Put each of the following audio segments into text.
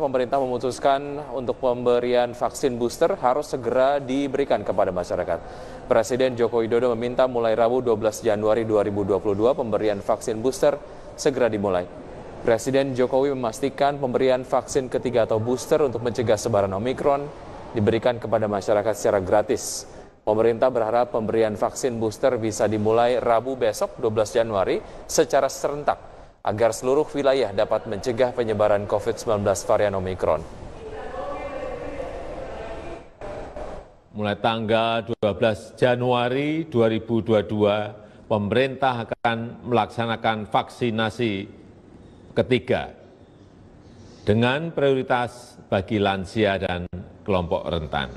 Pemerintah memutuskan untuk pemberian vaksin booster harus segera diberikan kepada masyarakat. Presiden Joko Widodo meminta mulai Rabu 12 Januari 2022 pemberian vaksin booster segera dimulai. Presiden Jokowi memastikan pemberian vaksin ketiga atau booster untuk mencegah sebaran Omikron diberikan kepada masyarakat secara gratis. Pemerintah berharap pemberian vaksin booster bisa dimulai Rabu besok 12 Januari secara serentak agar seluruh wilayah dapat mencegah penyebaran COVID-19 varian Omikron. Mulai tanggal 12 Januari 2022, pemerintah akan melaksanakan vaksinasi ketiga dengan prioritas bagi lansia dan kelompok rentan.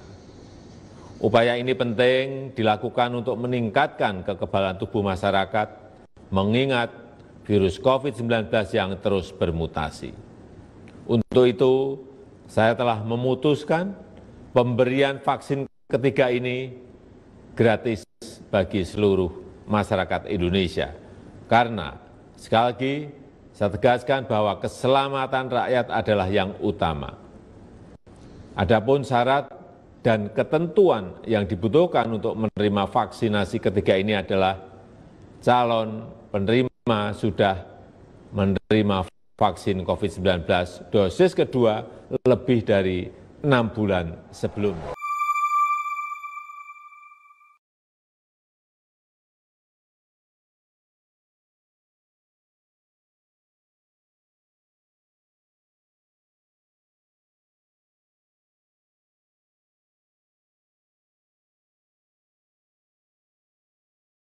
Upaya ini penting dilakukan untuk meningkatkan kekebalan tubuh masyarakat, mengingat virus COVID-19 yang terus bermutasi. Untuk itu, saya telah memutuskan pemberian vaksin ketiga ini gratis bagi seluruh masyarakat Indonesia. Karena, sekali lagi, saya tegaskan bahwa keselamatan rakyat adalah yang utama. Adapun syarat dan ketentuan yang dibutuhkan untuk menerima vaksinasi ketiga ini adalah calon penerima sudah menerima vaksin COVID-19 dosis kedua lebih dari enam bulan sebelumnya.